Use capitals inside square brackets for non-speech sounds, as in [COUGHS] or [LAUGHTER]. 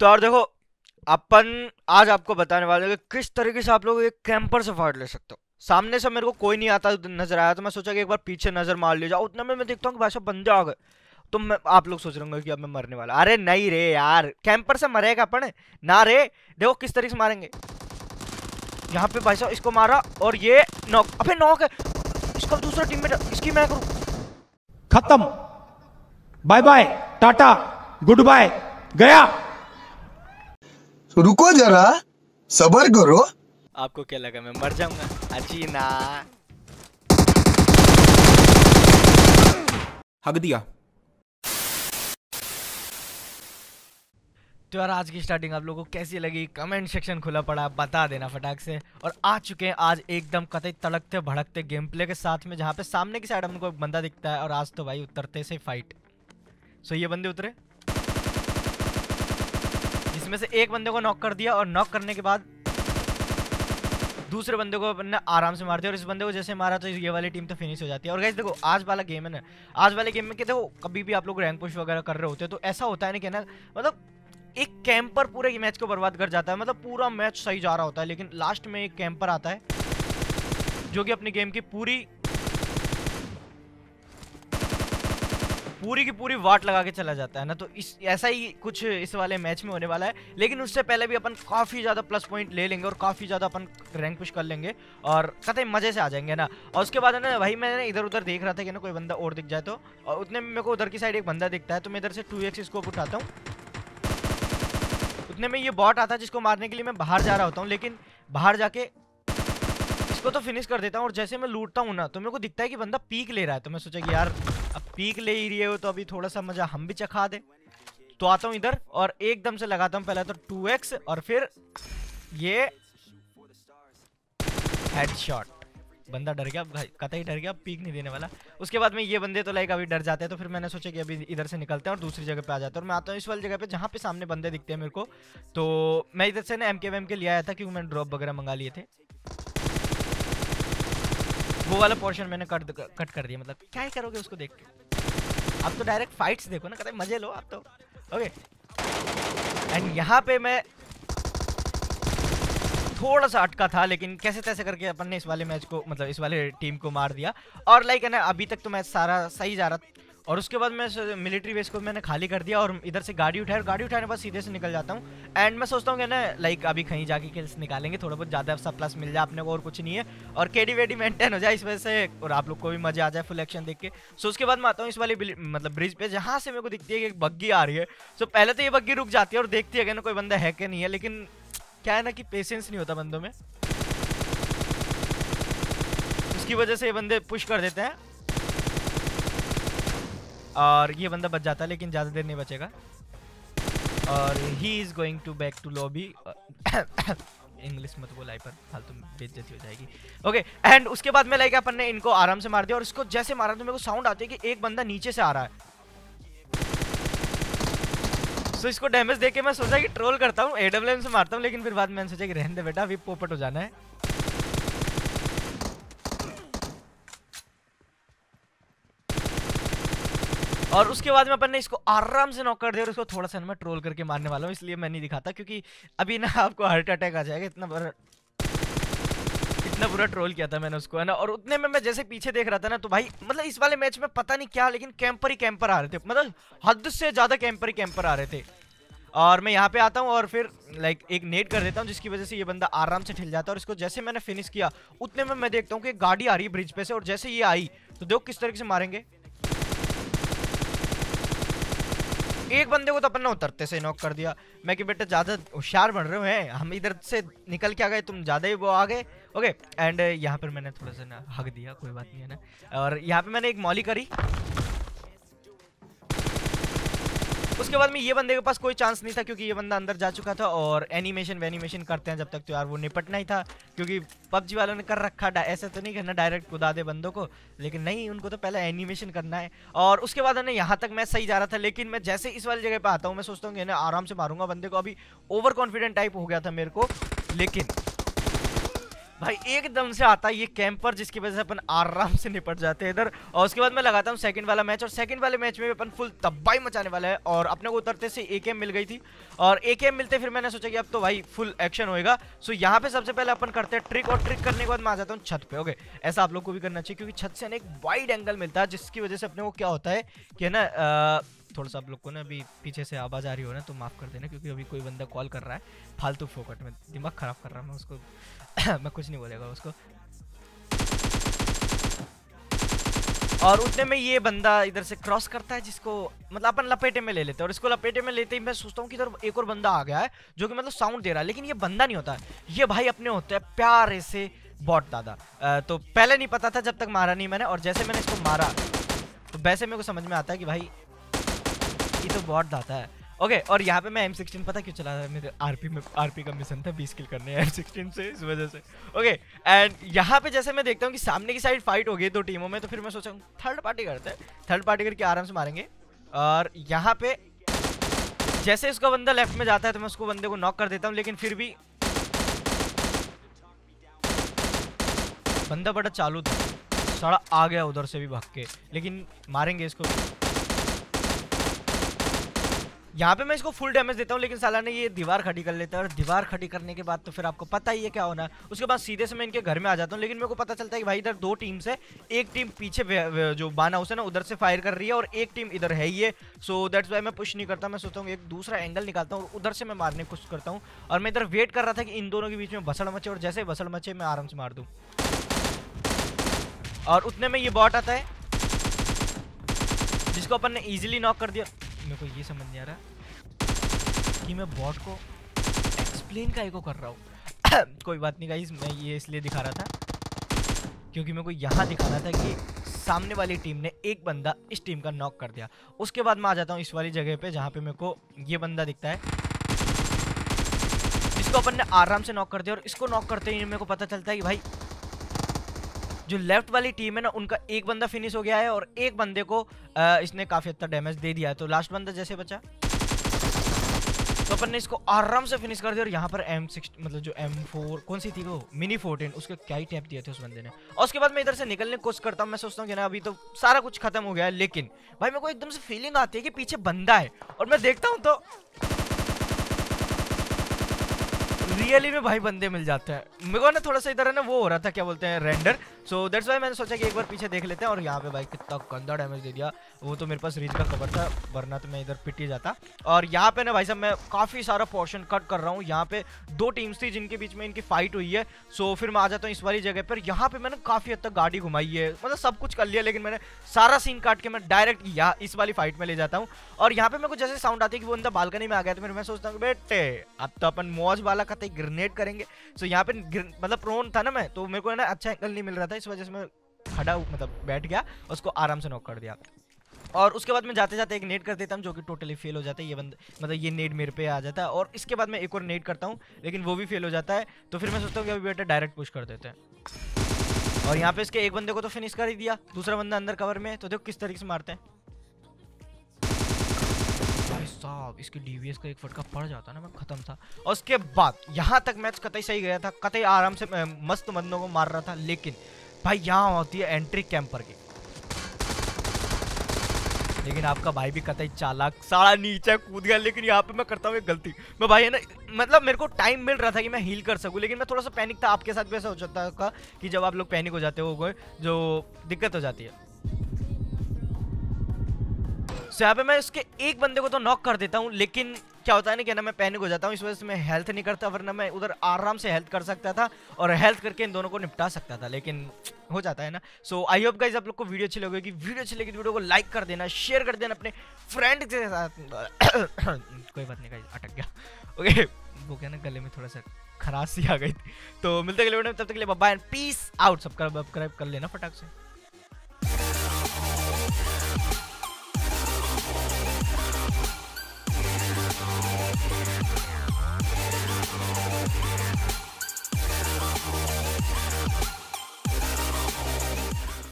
तो और देखो अपन आज आपको बताने वाले कि किस तरीके से आप लोग एक कैंपर से फाड़ ले सकते हो सामने से मेरे को कोई नहीं आता नजर आया तो मैं सोचा कि एक बार पीछे नजर मार ली जाओ उतने में मैं देखता हूँ कि भाई साहब बंदे आ गए तो मैं आप लोग सोच रहे कि अब मैं मरने वाला अरे नहीं रे यार कैंपर से मरेगा अपन ना रे देखो किस तरीके से मारेंगे यहाँ पे भाई साहब इसको मारा और ये नॉक अबे नॉक है इसका दूसरा टीम में इसकी मैं करूँ खत्म bye bye tata good bye गया रुको जरा सबर करो आपको क्या लगा मैं मर जाऊंगा अच्छी ना हक दिया तो यार आज की स्टार्टिंग आप लोगों को कैसी लगी कमेंट सेक्शन खुला पड़ा बता देना फटाक से और आ चुके हैं आज एकदम कतई तड़कते भड़कते गेम प्ले के साथ में जहाँ पे सामने की साइड हमको बंदा दिखता है और आज तो भाई उतरते से फाइट सो ये बंदे उतरे इसमें से एक बंदे को नॉक कर दिया और नॉक करने के बाद दूसरे बंदे को अपने आराम से मारते और इस बंदे को जैसे मारा तो ये वाली टीम तो फिनिश हो जाती है और गैस देखो आज वाला गेम है ना आज वाले गेम में कि देखो कभी भी आप लोग रैंक पुश वगैरह कर रहे होते हैं तो ऐसा होता है ना कि ना मतलब एक कैंपर पूरे मैच को बर्बाद कर जाता है मतलब पूरा मैच सही जा रहा होता है लेकिन लास्ट में एक कैंपर आता है जो कि अपने गेम की पूरी पूरी की पूरी वाट लगा के चला जाता है ना तो इस ऐसा ही कुछ इस वाले मैच में होने वाला है लेकिन उससे पहले भी अपन काफ़ी ज़्यादा प्लस पॉइंट ले लेंगे और काफ़ी ज़्यादा अपन रैंक पुश कर लेंगे और कतई मज़े से आ जाएंगे ना और उसके बाद है ना भाई मैंने इधर उधर देख रहा था कि ना कोई बंदा और दिख जाए तो और उतने में मेरे को उधर की साइड एक बंदा दिखता है तो मैं इधर से टू एक्स स्कोप उठाता हूँ उतने में ये बॉट आता है जिसको मारने के लिए मैं बाहर जा रहा होता हूँ लेकिन बाहर जाके इसको तो फिनिश कर देता हूँ और जैसे मैं लूटता हूँ ना तो मेरे को दिखता है कि बंदा पीक ले रहा है तो मैं सोचा कि यार अब पीक ले ही रही हो तो अभी थोड़ा सा मजा हम भी चखा दे तो आता हूँ इधर और एकदम से लगाता हूँ पहले तो टू एक्स और फिर ये हेडशॉट बंदा डर गया कतई डर गया पीक नहीं देने वाला उसके बाद में ये बंदे तो लाइक अभी डर जाते हैं तो फिर मैंने सोचा कि अभी इधर से निकलते हैं और दूसरी जगह पे आ जाते हैं और मैं आता हूँ इस वाली जगह पे जहाँ पे सामने बंदे दिखते हैं मेरे को तो मैं इधर से ना एम के एम के ले आया था क्योंकि मैंने ड्रॉप वगैरह मंगा लिए थे वो वाला पोर्शन मैंने कट कट कर दिया मतलब क्या ही करोगे उसको देख के अब तो डायरेक्ट फाइट्स देखो ना कहते मजे लो आप तो ओके एंड यहाँ पे मैं थोड़ा सा अटका था लेकिन कैसे तैसे करके अपन ने इस वाले मैच को मतलब इस वाले टीम को मार दिया और लाइक है ना अभी तक तो मैच सारा सही जा रहा और उसके बाद मैं मिलिट्री बेस को मैंने खाली कर दिया और इधर से गाड़ी उठाई और गाड़ी उठाने बाद सीधे से निकल जाता हूँ एंड मैं सोचता हूँ ना लाइक अभी कहीं जाके किल्स निकालेंगे थोड़ा बहुत ज़्यादा सब प्लस मिल जाए अपने को और कुछ नहीं है और केडी वेडी मेंटेन हो जाए इस वजह से और आप लोग को भी मजा आ जाए फुल एक्शन देख के सो उसके बाद मैं आता हूँ इस वाली मतलब ब्रिज पर जहाँ से मेरे को दिखती है कि एक बग्गी आ रही है सो पहले तो ये बग्गी रुक जाती है और देखती है ना कोई बंदा है कि नहीं है लेकिन क्या है ना कि पेशेंस नहीं होता बंदों में उसकी वजह से ये बंदे पुश कर देते हैं और ये बंदा बच जाता है लेकिन ज़्यादा देर नहीं बचेगा और he is going to back to lobby English मत बोल आई पर फालतू बेजती हो जाएगी ओके okay, एंड उसके बाद में लाइक अपन ने इनको आराम से मार दिया और इसको जैसे मारा तो मेरे को साउंड आती है कि एक बंदा नीचे से आ रहा है सो so, इसको डैमेज देके मैं सोचा कि ट्रोल करता हूँ एडब्ल्यू से मारता हूँ लेकिन फिर बाद में सोचा कि रहने दे बेटा अभी पोपट हो जाना है और उसके बाद में अपन ने इसको आराम से नॉक कर दिया और उसको थोड़ा सा मैं ट्रोल करके मारने वाला हूँ इसलिए मैं नहीं दिखाता क्योंकि अभी ना आपको हार्ट अटैक आ जाएगा इतना बड़ा इतना बुरा ट्रोल किया था मैंने उसको है ना और उतने में मैं जैसे पीछे देख रहा था ना तो भाई मतलब इस वाले मैच में पता नहीं क्या लेकिन कैंपर ही कैंपर आ रहे थे मतलब हद से ज़्यादा कैंपर ही कैंपर आ रहे थे और मैं यहाँ पे आता हूँ और फिर लाइक एक नेट कर देता हूँ जिसकी वजह से ये बंदा आराम से ठिल जाता है और इसको जैसे मैंने फिनिश किया उतने में मैं देखता हूँ कि गाड़ी आ रही है ब्रिज पे से और जैसे ये आई तो देखो किस तरीके से मारेंगे एक बंदे को तो अपन ने उतरते से नॉक कर दिया मैं कि बेटा ज़्यादा होशियार बन रहे हैं हम इधर से निकल के आ गए तुम ज़्यादा ही वो आ गए ओके एंड यहाँ पर मैंने थोड़ा सा ना हक दिया कोई बात नहीं है ना और यहाँ पे मैंने एक मॉली करी उसके बाद में ये बंदे के पास कोई चांस नहीं था क्योंकि ये बंदा अंदर जा चुका था और एनिमेशन वेनिमेशन करते हैं जब तक तो यार वो निपटना ही था क्योंकि पबजी वालों ने कर रखा ऐसा तो नहीं करना डायरेक्ट कुदा दे बंदों को लेकिन नहीं उनको तो पहले एनिमेशन करना है और उसके बाद ना यहाँ तक मैं सही जा रहा था लेकिन मैं जैसे इस वाली जगह पर आता हूँ मैं सोचता हूँ कि आराम से मारूंगा बंदे को अभी ओवर कॉन्फिडेंट टाइप हो गया था मेरे को लेकिन भाई एकदम से आता है ये कैंपर जिसकी वजह से अपन आराम से निपट जाते हैं इधर और उसके बाद मैं लगाता हूँ सेकंड वाला मैच और सेकंड वाले मैच में अपन फुल तब्बाई मचाने वाला है और अपने को उतरते से ए मिल गई थी और ए मिलते फिर मैंने सोचा कि अब तो भाई फुल एक्शन होएगा सो यहाँ पे सबसे पहले अपन करते हैं ट्रिक और ट्रिक करने के बाद मैं आ जाता हूँ छत पे ओके ऐसा आप लोग को भी करना चाहिए क्योंकि छत से अनेक वाइड एंगल मिलता है जिसकी वजह से अपने को क्या होता है कि है ना थोड़ा सा आप लोग को ना अभी पीछे से आवाज़ आ रही हो ना तो माफ़ कर देना क्योंकि अभी कोई बंदा कॉल कर रहा है फालतू फोकट में दिमाग ख़राब कर रहा है मैं उसको [COUGHS] मैं कुछ नहीं बोलेगा उसको और उतने में ये बंदा इधर से क्रॉस करता है जिसको मतलब अपन लपेटे में ले लेते हैं और इसको लपेटे में लेते ही मैं सोचता हूँ कि इधर एक और बंदा आ गया है जो कि मतलब साउंड दे रहा है लेकिन ये बंदा नहीं होता ये भाई अपने होते हैं प्यारे से बॉट दादा आ, तो पहले नहीं पता था जब तक मारा नहीं मैंने और जैसे मैंने इसको मारा तो वैसे मेरे को समझ में आता है कि भाई ये तो बहुत दाता है ओके okay, और यहाँ पे मैं M16 पता क्यों चला था मेरे आरपी में आरपी का मिशन था 20 किल करने M16 से इस वजह से ओके एंड यहाँ पे जैसे मैं देखता हूँ कि सामने की साइड फाइट हो गई दो टीमों में तो फिर मैं सोचा थर्ड पार्टी करते हैं थर्ड पार्टी करके आराम से मारेंगे और यहाँ पे जैसे उसका बंदा लेफ्ट में जाता है तो मैं उसको बंदे को नॉक कर देता हूँ लेकिन फिर भी बंदा बड़ा चालू था सड़ा आ गया उधर से भी भाग के लेकिन मारेंगे इसको यहाँ पे मैं इसको फुल डैमेज देता हूँ लेकिन साला ने ये दीवार खड़ी कर लेता है और दीवार खड़ी करने के बाद तो फिर आपको पता ही है क्या होना उसके बाद सीधे से मैं इनके घर में आ जाता हूँ लेकिन मेरे को पता चलता है कि भाई इधर दो टीम्स है एक टीम पीछे जो बान हाउस है ना उधर से फायर कर रही है और एक टीम इधर है ही है सो दैट्स वाई मैं पुश नहीं करता मैं सोचता हूँ एक दूसरा एंगल निकालता हूँ और उधर से मैं मारने की कोशिश करता हूँ और मैं इधर वेट कर रहा था कि इन दोनों के बीच में भसड़ मचे और जैसे भसड़ मचे मैं आराम से मार दूँ और उतने में ये बॉट आता है जिसको अपन ने इजिली नॉक कर दिया मेरे को ये समझ नहीं आ रहा कि मैं बॉट को एक्सप्लेन का एको कर रहा हूँ [COUGHS] कोई बात नहीं गाइज मैं ये इसलिए दिखा रहा था क्योंकि मेरे को यहाँ दिखा रहा था कि सामने वाली टीम ने एक बंदा इस टीम का नॉक कर दिया उसके बाद मैं आ जाता हूँ इस वाली जगह पे जहाँ पे मेरे को ये बंदा दिखता है इसको अपन ने आराम से नॉक कर दिया और इसको नॉक करते ही मेरे को पता चलता है कि भाई जो लेफ्ट वाली टीम है ना उनका एक बंदा फिनिश हो गया है और एक बंदे को आ, इसने काफ़ी हद तक डैमेज दे दिया है तो लास्ट बंदा जैसे बचा तो अपन ने इसको आराम से फिनिश कर दिया और यहाँ पर एम सिक्स मतलब जो एम फोर कौन सी थी वो मिनी फोर्टीन उसके क्या ही टैप दिए थे उस बंदे ने और उसके बाद मैं इधर से निकलने की कोशिश करता हूँ मैं सोचता हूँ कि ना अभी तो सारा कुछ खत्म हो गया है लेकिन भाई मेरे को एकदम से फीलिंग आती है कि पीछे बंदा है और मैं देखता हूँ तो रियली में भाई बंदे मिल जाते हैं मेरे को ना थोड़ा सा इधर है ना वो हो रहा था क्या बोलते हैं रेंडर सो दैट्स वाई मैंने सोचा कि एक बार पीछे देख लेते हैं और यहाँ पे भाई कितना गंदा डैमेज दे दिया वो तो मेरे पास रीच का कवर था वरना तो मैं इधर पिट ही जाता और यहाँ पे ना भाई साहब मैं काफ़ी सारा पोर्शन कट कर रहा हूँ यहाँ पे दो टीम्स थी जिनके बीच में इनकी फाइट हुई है सो फिर मैं आ जाता हूँ इस वाली जगह पर यहाँ पे मैंने काफ़ी हद तक गाड़ी घुमाई है मतलब सब कुछ कर लिया लेकिन मैंने सारा सीन काट के मैं डायरेक्ट यहाँ इस वाली फाइट में ले जाता हूँ और यहाँ पे मेरे को जैसे साउंड आती है कि वो अंदर बालकनी में आ गया तो फिर मैं सोचता हूँ बेटे अब तो अपन मौज वाला का ग्रेनेड करेंगे सो so, यहाँ पे मतलब प्रोन था ना मैं तो मेरे को ना अच्छा एंगल नहीं मिल रहा था इस वजह से मैं खड़ा मतलब बैठ गया उसको आराम से नॉक कर दिया और उसके बाद मैं जाते जाते एक नेट कर देता हूँ जो कि टोटली फेल हो जाता है ये बंद मतलब ये नेट मेरे पे आ जाता है और इसके बाद मैं एक और नेट करता हूँ लेकिन वो भी फेल हो जाता है तो फिर मैं सोचता हूँ कि अभी बेटा डायरेक्ट पुश कर देते हैं और यहाँ पे इसके एक बंदे को तो फिनिश कर ही दिया दूसरा बंदा अंदर कवर में तो देखो किस तरीके से मारते हैं भाई साहब इसके डीवीएस का एक फटका पड़ जाता ना मैं खत्म था और उसके बाद यहाँ तक मैच कतई सही गया था कतई आराम से मस्त मंदों को मार रहा था लेकिन भाई यहाँ होती है एंट्री कैंपर की लेकिन आपका भाई भी कतई चालाक सारा नीचे कूद गया लेकिन यहाँ पे मैं करता हूँ एक गलती मैं भाई है ना मतलब मेरे को टाइम मिल रहा था कि मैं हील कर सकूँ लेकिन मैं थोड़ा सा पैनिक था आपके साथ भी ऐसा हो जाता था कि जब आप लोग पैनिक हो जाते हो जो दिक्कत हो जाती है सो यहाँ पे मैं इसके एक बंदे को तो नॉक कर देता हूँ लेकिन क्या होता है ना कि ना मैं पैनिक हो जाता हूँ इस वजह से मैं हेल्थ नहीं करता वरना मैं उधर आराम से हेल्थ कर सकता था और हेल्थ करके इन दोनों को निपटा सकता था लेकिन हो जाता है ना सो आई होप गाइज आप लोग को वीडियो अच्छी लगेगी वीडियो अच्छी लगी वीडियो तो को लाइक कर देना शेयर कर देना अपने फ्रेंड के साथ [COUGHS] कोई बात नहीं गाइज अटक गया ओके वो क्या ना गले में थोड़ा सा खराश सी आ गई तो मिलते गले तब तक के लिए bye and peace out subscribe कर लेना फटाक से